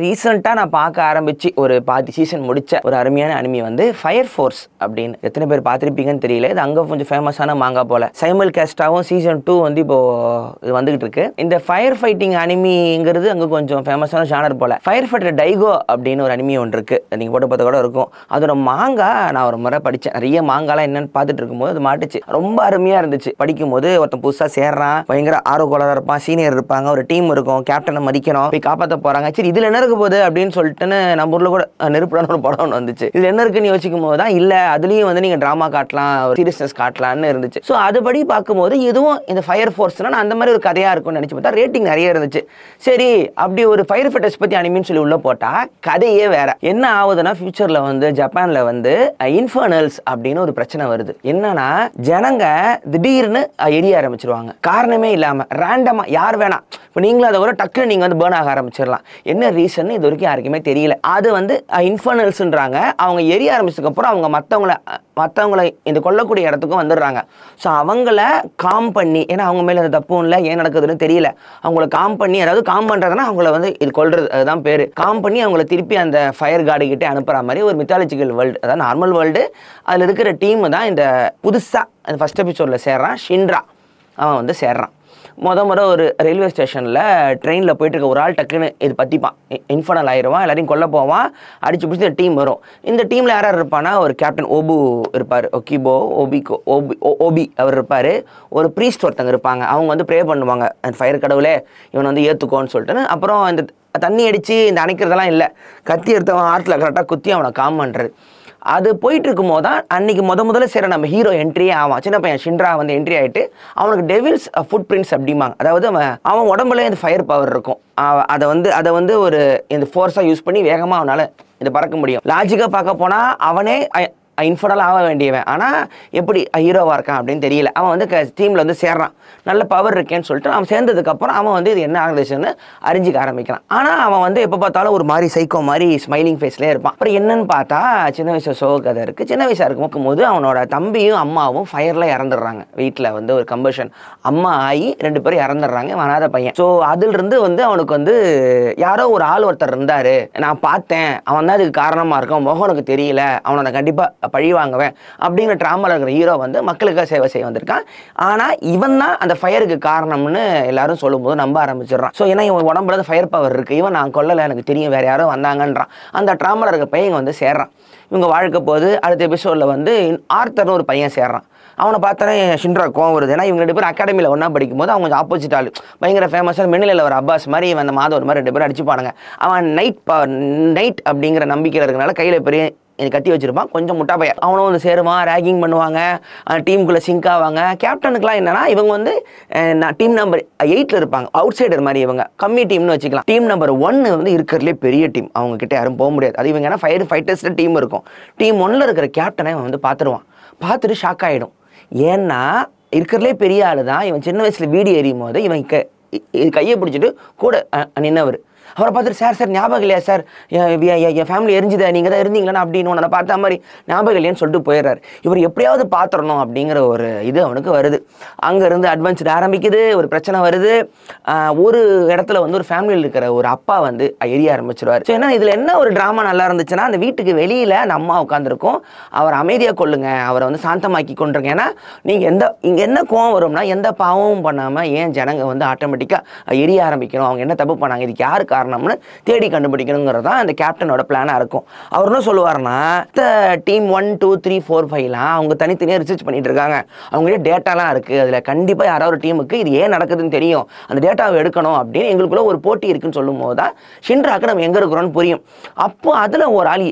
ரீசெண்டாக நான் பார்க்க ஆரம்பித்து ஒரு பாதி சீசன் முடித்த ஒரு அருமையான அனிமி வந்து ஃபயர் ஃபோர்ஸ் அப்படின்னு எத்தனை பேர் பார்த்துருப்பீங்கன்னு தெரியல இது அங்கே கொஞ்சம் ஃபேமஸான மாங்கா போல் சைமல் கேஸ்டாகவும் சீசன் டூ வந்து இப்போது இது வந்துகிட்டு இருக்கு இந்த ஃபயர் ஃபைட்டிங் அனிமிங்கிறது அங்கே கொஞ்சம் ஃபேமஸான ஜானர் போல் ஃபயர் ஃபைட்டர் டைகோ அப்படின்னு ஒரு அனிமி ஒன்று இருக்குது நீங்கள் போட்டு பார்த்த கூட இருக்கும் அதோட மாங்கா நான் ஒரு முறை படித்தேன் நிறைய மாங்காலாம் என்னென்னு பார்த்துட்டு இருக்கும்போது அது மாட்டுச்சு ரொம்ப அருமையாக இருந்துச்சு படிக்கும்போது ஒருத்தன் புதுசாக சேர்றான் பயங்கர கோலராக இருப்பான் சீனியர் இருப்பாங்க ஒரு டீம் இருக்கும் கேப்டனை மதிக்கணும் போய் காப்பாற்ற போகிறாங்க சரி இதில் என்ன இருக்க போகுது அப்படின்னு சொல்லிட்டுன்னு நம்ம ஊரில் கூட நெருப்புடான ஒரு படம் ஒன்று வந்துச்சு இதில் என்ன இருக்குன்னு யோசிக்கும் போது தான் இல்லை அதுலேயும் வந்து நீங்கள் ட்ராமா காட்டலாம் ஒரு சீரியஸ்னஸ் காட்டலாம்னு இருந்துச்சு ஸோ அதுபடி பார்க்கும்போது இதுவும் இந்த ஃபயர் ஃபோர்ஸ்னால் நான் அந்த மாதிரி ஒரு கதையாக இருக்கும்னு நினச்சி பார்த்தா ரேட்டிங் நிறைய இருந்துச்சு சரி அப்படி ஒரு ஃபயர் ஃபைட்டர்ஸ் பற்றி அனிமின்னு சொல்லி உள்ளே போட்டால் கதையே வேற என்ன ஆகுதுன்னா ஃபியூச்சரில் வந்து ஜப்பானில் வந்து இன்ஃபர்னல்ஸ் அப்படின்னு ஒரு பிரச்சனை வருது என்னன்னா ஜனங்க திடீர்னு எரிய ஆரம்பிச்சிருவாங்க காரணமே இல்லாமல் ரேண்டமாக யார் வேணாம் இப்போ நீங்களும் அதை விட டக்குன்னு நீங்கள் வந்து பேர்ன் ஆக ஆரம்பிச்சிடலாம் என்ன ரீசன் ரிலேஷன் இது வரைக்கும் யாருக்குமே தெரியல அது வந்து இன்ஃபர்னல்ஸுன்றாங்க அவங்க எரிய ஆரம்பிச்சதுக்கப்புறம் அவங்க மற்றவங்கள மற்றவங்களை இந்த கொல்லக்கூடிய இடத்துக்கும் வந்துடுறாங்க ஸோ அவங்கள காம் பண்ணி ஏன்னா அவங்க மேலே அது தப்பும் இல்லை ஏன் நடக்குதுன்னு தெரியல அவங்கள காம் பண்ணி அதாவது காம் பண்ணுறதுன்னா அவங்கள வந்து இது கொள்றது அதுதான் பேர் காம் பண்ணி அவங்கள திருப்பி அந்த ஃபயர் கார்டுக்கிட்டே அனுப்புகிற மாதிரி ஒரு மித்தாலஜிக்கல் வேர்ல்டு அதாவது நார்மல் வேர்ல்டு அதில் இருக்கிற டீம் தான் இந்த புதுசாக அந்த ஃபஸ்ட் எபிசோடில் சேர்றான் ஷின்ரா அவன் வந்து சேர்றான் முத முத ஒரு ரயில்வே ஸ்டேஷனில் ட்ரெயினில் போயிட்டுருக்க ஒரு ஆள் டக்குன்னு இது பற்றிப்பான் இன்ஃபர்னல் ஆயிடுவான் எல்லாரையும் கொல்ல போவான் அடிச்சு பிடிச்சி இந்த டீம் வரும் இந்த டீமில் யார் யார் இருப்பானா ஒரு கேப்டன் ஓபு இருப்பார் ஒக்கிபோ ஓபிகோ ஓபி ஓபி அவர் இருப்பார் ஒரு ப்ரீஸ்ட் ஒருத்தங்க இருப்பாங்க அவங்க வந்து ப்ரே பண்ணுவாங்க அந்த ஃபயர் கடவுளே இவன் வந்து ஏற்றுக்கோன்னு சொல்லிட்டு அப்புறம் இந்த தண்ணி அடித்து இந்த அணைக்கிறதெல்லாம் இல்லை கத்தி எடுத்தவன் ஆற்றுல கரெக்டாக குத்தி அவனை காம் பண்ணுறது அது போயிட்டு போது தான் அன்னைக்கு முத முதல்ல சரி நம்ம ஹீரோ என்ட்ரியே ஆவான் சின்ன பையன் ஷின்ரா வந்து என்ட்ரி ஆகிட்டு அவனுக்கு டெவில்ஸ் ஃபுட் பிரிண்ட்ஸ் அப்படிம்பாங்க அதாவது அவன் அவன் உடம்புல இந்த ஃபயர் பவர் இருக்கும் அதை வந்து அதை வந்து ஒரு இந்த ஃபோர்ஸாக யூஸ் பண்ணி வேகமாக அவனால் இதை பறக்க முடியும் லாஜிக்காக பார்க்க போனால் அவனே இன்ஃபர்டல் ஆக வேண்டியவன் ஆனால் எப்படி ஹீரோவாக இருக்கான் அப்படின்னு தெரியல அவன் வந்து டீமில் வந்து சேர்றான் நல்ல பவர் இருக்கேன்னு சொல்லிட்டு அவன் சேர்ந்ததுக்கப்புறம் அவன் வந்து இது என்ன ஆகுதுன்னு அறிஞ்சிக்க ஆரம்பிக்கிறான் ஆனால் அவன் வந்து எப்போ பார்த்தாலும் ஒரு மாதிரி சைக்கோ மாதிரி ஸ்மைலிங் ஃபேஸ்லேயே இருப்பான் அப்புறம் என்னன்னு பார்த்தா சின்ன வயசு சோக கதை இருக்குது சின்ன வயசாக இருக்கும் போது அவனோட தம்பியும் அம்மாவும் ஃபயரில் இறந்துடுறாங்க வீட்டில் வந்து ஒரு கம்பஷன் அம்மா ஆகி ரெண்டு பேரும் இறந்துடுறாங்க வனாத பையன் ஸோ அதிலிருந்து வந்து அவனுக்கு வந்து யாரோ ஒரு ஆள் ஒருத்தர் இருந்தார் நான் பார்த்தேன் அவன் தான் அதுக்கு காரணமாக இருக்கும் முகம் எனக்கு தெரியல அவனை கண்டிப்பாக நான் பழி வாங்குவேன் அப்படிங்கிற ட்ராமாவில் இருக்கிற ஹீரோ வந்து மக்களுக்காக சேவை செய்ய வந்திருக்கான் ஆனால் இவன் தான் அந்த ஃபயருக்கு காரணம்னு எல்லாரும் சொல்லும்போது நம்ப ஆரம்பிச்சிடுறான் ஸோ ஏன்னா இவன் உடம்புல ஃபயர் பவர் இருக்குது இவன் நான் கொல்லலை எனக்கு தெரியும் வேறு யாரும் வந்தாங்கன்றான் அந்த ட்ராமாவில் இருக்கிற பையன் வந்து சேர்றான் இவங்க வாழ்க்கை போது அடுத்த எபிசோடில் வந்து ஆர்த்தர்னு ஒரு பையன் சேர்றான் அவனை பார்த்தோன்னே ஷின்ரா கோவம் வருது ஏன்னா இவங்க ரெண்டு பேரும் அகாடமியில் ஒன்றா படிக்கும் போது அவங்க ஆப்போசிட் ஆள் பயங்கர ஃபேமஸாக மெனிலையில் ஒரு அப்பாஸ் மாதிரி இவன் அந்த ஒரு மாதிரி ரெண்டு பேரும் அடிச்சுப்பானுங்க அவன் நைட் பவர் நைட் அப்படிங்கிற நம்பிக்கையில் இருக்கிறனால கையில் பெரிய என்னை கட்டி வச்சிருப்பான் கொஞ்சம் முட்டா பையன் அவனும் வந்து சேருவான் ரேகிங் பண்ணுவாங்க டீமுக்குள்ளே சிங்க் ஆவாங்க கேப்டனுக்குலாம் என்னன்னா இவங்க வந்து நான் டீம் நம்பர் எயிட்டில் இருப்பாங்க அவுட் சைடர் மாதிரி இவங்க கம்மி டீம்னு வச்சுக்கலாம் டீம் நம்பர் ஒன்று வந்து இருக்கிறதுலே பெரிய டீம் அவங்க கிட்ட யாரும் போக முடியாது அது இவங்க ஏன்னா ஃபைவ் ஃபைட்டர்ஸில் டீம் இருக்கும் டீம் ஒன்றில் இருக்கிற கேப்டனை அவன் வந்து பார்த்துருவான் பார்த்துட்டு ஷாக் ஆகிடும் ஏன்னா இருக்கிறதுலே பெரிய ஆள் தான் இவன் சின்ன வயசில் வீடு எறியும் போது இவன் கையை பிடிச்சிட்டு கூட நின்னவர் அவரை பார்த்துட்டு சார் சார் ஞாபகம் இல்லையா சார் என் ஃபேமிலி எரிஞ்சுதா நீங்கள் தான் இருந்தீங்களா அப்படின்னு நான் பார்த்தா மாதிரி ஞாபகம் இல்லையான்னு சொல்லிட்டு போயிடுறாரு இவர் எப்படியாவது பார்த்துடணும் அப்படிங்கிற ஒரு இது அவனுக்கு வருது அங்கேருந்து அட்வென்ச்சர் ஆரம்பிக்குது ஒரு பிரச்சனை வருது ஒரு இடத்துல வந்து ஒரு ஃபேமிலியில் இருக்கிற ஒரு அப்பா வந்து எரிய ஆரம்பிச்சிருவார் ஸோ ஏன்னா இதில் என்ன ஒரு ட்ராமா நல்லா இருந்துச்சுன்னா அந்த வீட்டுக்கு வெளியில் அந்த அம்மா உட்காந்துருக்கும் அவர் அமைதியாக கொள்ளுங்க அவரை வந்து சாந்தமாக்கி கொண்டிருங்க ஏன்னா நீங்கள் எந்த இங்கே என்ன கோவம் வரும்னா எந்த பாவமும் பண்ணாமல் ஏன் ஜனங்க வந்து ஆட்டோமேட்டிக்காக எரிய ஆரம்பிக்கணும் அவங்க என்ன தப்பு பண்ணாங்க இதுக்கு யாருக்கு காரணம்னு தேடி கண்டுபிடிக்கணுங்கிறது தான் அந்த கேப்டனோட பிளானாக இருக்கும் அவர் என்ன சொல்லுவார்னா team one two three four ஃபைவ்லாம் அவங்க தனித்தனியாக ரிசர்ச் பண்ணிட்டு இருக்காங்க அவங்களே டேட்டாலாம் இருக்குது அதில் கண்டிப்பாக யாரோ ஒரு டீமுக்கு இது ஏன் நடக்குதுன்னு தெரியும் அந்த டேட்டாவை எடுக்கணும் அப்படின்னு எங்களுக்குள்ளே ஒரு போட்டி இருக்குன்னு சொல்லும் போது தான் ஷின்ராக்கு நம்ம எங்கே இருக்கிறோம்னு புரியும் அப்போ அதில் ஒரு ஆள்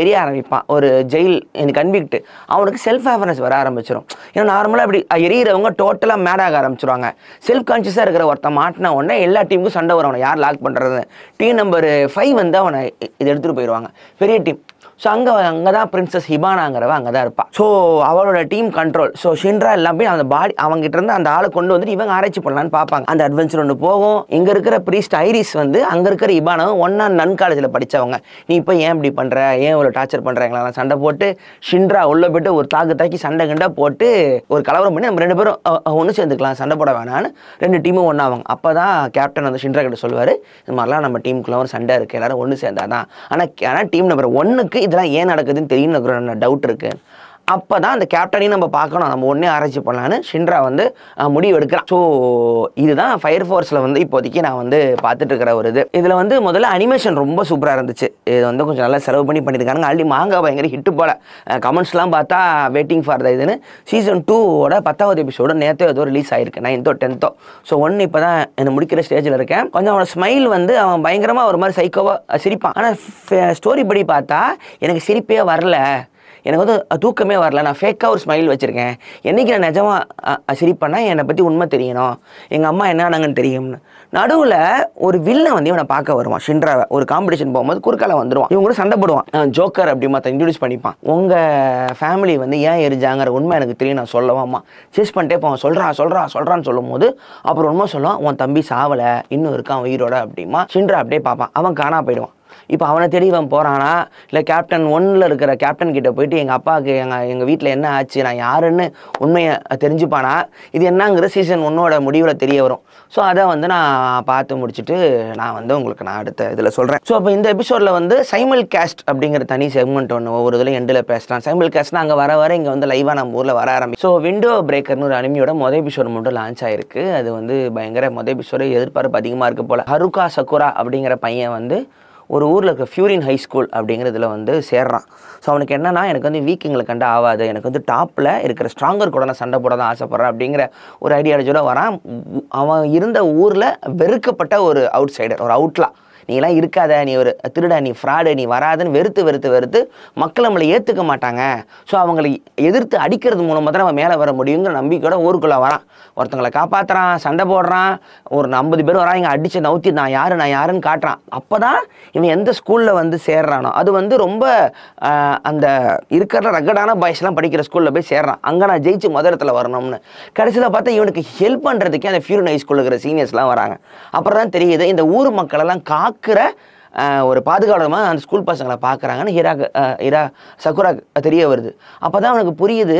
எரிய ஆரம்பிப்பான் ஒரு ஜெயில் எனக்கு கன்விக்ட் அவனுக்கு செல்ஃப் அவேர்னஸ் வர ஆரம்பிச்சிடும் ஏன்னா நார்மலாக இப்படி எரியிறவங்க டோட்டலாக மேடாக ஆரம்பிச்சிருவாங்க செல்ஃப் கான்சியஸாக இருக்கிற ஒருத்தன் மாட்டின உடனே எல்லா டீமுக்கும் சண்டை வரணும் யார் லாக் பண்ணுறது டீம் நம்பர் ஃபைவ் வந்து அவனை இதை எடுத்துகிட்டு போயிடுவாங்க பெரிய டீம் ஸோ அங்கே அங்கே தான் பிரின்சஸ் ஹிபானாங்கிறவ அங்கே தான் இருப்பாள் ஸோ அவளோட டீம் கண்ட்ரோல் ஸோ ஷின்ரா எல்லாமே அந்த பாடி அவங்ககிட்ட இருந்து அந்த ஆளை கொண்டு வந்துட்டு இவங்க ஆராய்ச்சி பண்ணலான்னு பார்ப்பாங்க அந்த அட்வென்ச்சர் ஒன்று போகும் இங்கே இருக்கிற ப்ரீஸ்ட் ஐரிஸ் வந்து அங்கே இருக்கிற ஹிபானாவும் ஒன்னா நன் காலேஜில் படித்தவங்க நீ இப்போ ஏன் இப்படி பண்ணுற ஏன் இவ்வளோ டார்ச்சர் பண்ணுறாங்களா சண்டை போட்டு ஷின்ரா உள்ளே போயிட்டு ஒரு தாக்கு தாக்கி சண்டை கண்டா போட்டு ஒரு கலவரம் பண்ணி நம்ம ரெண்டு பேரும் ஒன்று சேர்ந்துக்கலாம் சண்டை போட வேணான்னு ரெண்டு டீமும் ஒன்றாவாங்க அப்போ தான் கேப்டன் வந்து ஷின்ரா கிட்ட சொல்லுவார் இது மாதிரிலாம் நம்ம டீமுக்குள்ள ஒரு சண்டை இருக்குது எல்லாரும் ஒன்று சேர்ந்தாதான் ஆனால் ஆனால் டீம் நம்பர் ஒன்றுக்கு இது இதெல்லாம் ஏன் நடக்குதுன்னு தெரியும் டவுட் இருக்குது அப்போ தான் அந்த கேப்டனையும் நம்ம பார்க்கணும் நம்ம ஒன்றே ஆராய்ச்சி பண்ணலான்னு ஷின்ரா வந்து முடிவு எடுக்கிறான் ஸோ இதுதான் ஃபயர் ஃபோர்ஸில் வந்து இப்போதைக்கு நான் வந்து பார்த்துட்டு இருக்கிற ஒரு இது இதில் வந்து முதல்ல அனிமேஷன் ரொம்ப சூப்பராக இருந்துச்சு இது வந்து கொஞ்சம் நல்லா செலவு பண்ணி பண்ணியிருக்காங்க ஆல்ரெடி மாங்கா பயங்கர ஹிட்டு போல கமெண்ட்ஸ்லாம் பார்த்தா வெயிட்டிங் ஃபார் த இதுன்னு சீசன் டூவோட பத்தாவது எபிசோடு நேற்றோ ஏதோ ரிலீஸ் ஆயிருக்கு நைன்த்தோ டென்த்தோ ஸோ ஒன்று இப்போ தான் என்னை முடிக்கிற ஸ்டேஜில் இருக்கேன் கொஞ்சம் அவனோட ஸ்மைல் வந்து அவன் பயங்கரமாக ஒரு மாதிரி சைக்கோவாக சிரிப்பான் ஆனால் ஸ்டோரி படி பார்த்தா எனக்கு சிரிப்பே வரல எனக்கு வந்து தூக்கமே வரல நான் ஃபேக்காக ஒரு ஸ்மைல் வச்சுருக்கேன் என்றைக்கு நான் நிஜமாக சிரிப்பேன்னா என்னை பற்றி உண்மை தெரியணும் எங்கள் அம்மா என்ன ஆனாங்கன்னு தெரியும்னு நடுவில் ஒரு வில்லை வந்து இவனை பார்க்க வருவான் ஷின்ராவை ஒரு காம்படிஷன் போகும்போது குறுக்கால வந்துடுவான் இவங்க கூட சண்டை போடுவான் ஜோக்கர் அப்படி மாதிரி இன்ட்ரடியூஸ் பண்ணிப்பான் உங்கள் ஃபேமிலி வந்து ஏன் எரிஞ்சாங்கிற உண்மை எனக்கு தெரியும் நான் சொல்லவாம்மா சிஸ் பண்ணிட்டே போவான் சொல்கிறான் சொல்கிறான் சொல்கிறான்னு சொல்லும்போது அப்புறம் உண்மை சொல்லுவான் உன் தம்பி சாவலை இன்னும் இருக்கான் உயிரோட அப்படிமா ஷின்ரா அப்படியே பார்ப்பான் அவன் காணா போயிடுவான் இப்போ அவனை தேடி இவன் போகிறானா இல்லை கேப்டன் ஒன்னில் இருக்கிற கேப்டன் கிட்டே போயிட்டு எங்கள் அப்பாவுக்கு எங்கள் எங்கள் வீட்டில் என்ன ஆச்சு நான் யாருன்னு உண்மையை தெரிஞ்சுப்பானா இது என்னங்கிற சீசன் ஒன்னோட முடிவில் தெரிய வரும் ஸோ அதை வந்து நான் பார்த்து முடிச்சுட்டு நான் வந்து உங்களுக்கு நான் அடுத்த இதில் சொல்கிறேன் ஸோ அப்போ இந்த எபிசோடில் வந்து சைமல் கேஸ்ட் அப்படிங்கிற தனி செக்மெண்ட் ஒன்று ஒவ்வொரு இதில் எண்டில் பேசுகிறான் சைமல் கேஸ்ட்னா அங்கே வர வர இங்கே வந்து லைவாக நம்ம ஊரில் வர ஆரம்பி ஸோ விண்டோ பிரேக்கர்னு ஒரு அனிமியோட மொதல் எபிசோடு மட்டும் லான்ச் ஆயிருக்கு அது வந்து பயங்கர மொதல் எபிசோடு எதிர்பார்ப்பு அதிகமாக இருக்குது போல் ஹருகா சக்குரா அப்படிங்கிற பையன் வந்து ஒரு ஊரில் இருக்க ஃபியூரின் ஹை ஸ்கூல் அப்படிங்கிறதுல வந்து சேர்றான் ஸோ அவனுக்கு என்னென்னா எனக்கு வந்து வீக்கிங்களை கண்டு ஆகாது எனக்கு வந்து டாப்பில் இருக்கிற ஸ்ட்ராங்கர் கூட நான் சண்டை போட தான் ஆசைப்பட்றேன் அப்படிங்கிற ஒரு ஐடியாலஜியோட வரான் அவன் இருந்த ஊரில் வெறுக்கப்பட்ட ஒரு அவுட் சைடர் ஒரு அவுட்லா நீ எல்லாம் இருக்காத நீ ஒரு திருட நீ ஃப்ராடு நீ வராதுன்னு வெறுத்து வெறுத்து வெறுத்து மக்கள் நம்மளை ஏற்றுக்க மாட்டாங்க ஸோ அவங்களை எதிர்த்து அடிக்கிறது மூலமாக தான் நம்ம மேலே வர முடியுங்கிற நம்பிக்கையோட ஊருக்குள்ளே வரான் ஒருத்தங்களை காப்பாற்றுறான் சண்டை போடுறான் ஒரு ஐம்பது பேர் வரான் இங்கே அடித்து நவுத்தி நான் யார் நான் யாருன்னு காட்டுறான் அப்போ தான் இவன் எந்த ஸ்கூலில் வந்து சேர்றானோ அது வந்து ரொம்ப அந்த இருக்கிற ரகடான பாய்ஸ்லாம் படிக்கிற ஸ்கூலில் போய் சேர்றான் அங்கே நான் ஜெயிச்சு மதுரத்தில் வரணும்னு கடைசியில் பார்த்தா இவனுக்கு ஹெல்ப் பண்ணுறதுக்கே அந்த ஃபியூரன் ஹை ஸ்கூலில் இருக்கிற சீனியர்ஸ்லாம் வராங்க அப்புறம் தான் தெரியுது இந்த ஊர் மக்களெல்லாம் காக்க பார்க்குற ஒரு பாதுகாவலமாக அந்த ஸ்கூல் பசங்களை பார்க்குறாங்கன்னு ஹீரா ஹீரா சக்குரா தெரிய வருது அப்போ தான் அவனுக்கு புரியுது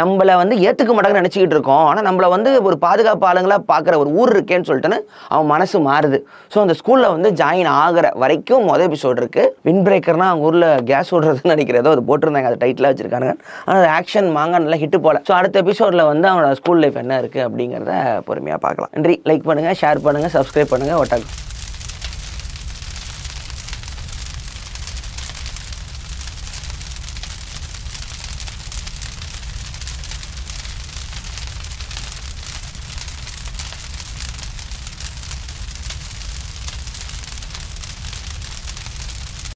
நம்மளை வந்து ஏற்றுக்க மாட்டாங்கன்னு நினச்சிக்கிட்டு இருக்கோம் ஆனால் நம்மளை வந்து ஒரு பாதுகாப்பு ஆளுங்களாக பார்க்குற ஒரு ஊர் இருக்கேன்னு சொல்லிட்டுன்னு அவன் மனசு மாறுது ஸோ அந்த ஸ்கூலில் வந்து ஜாயின் ஆகிற வரைக்கும் மொதல் எபிசோடு இருக்குது வின் பிரேக்கர்னால் அவங்க ஊரில் கேஸ் ஓடுறதுன்னு நினைக்கிறதோ அது போட்டிருந்தாங்க அது டைட்டிலாக வச்சுருக்காங்க ஆனால் அது ஆக்ஷன் மாங்க நல்லா ஹிட்டு போகல ஸோ அடுத்த எபிசோடில் வந்து அவனோட ஸ்கூல் லைஃப் என்ன இருக்குது அப்படிங்கிறத பொறுமையாக பார்க்கலாம் நன்றி லைக் பண்ணுங்கள் ஷேர் பண்ணுங்கள் சப்ஸ்கிரைப் பண்ணுங்கள் ஒட்டாக்கு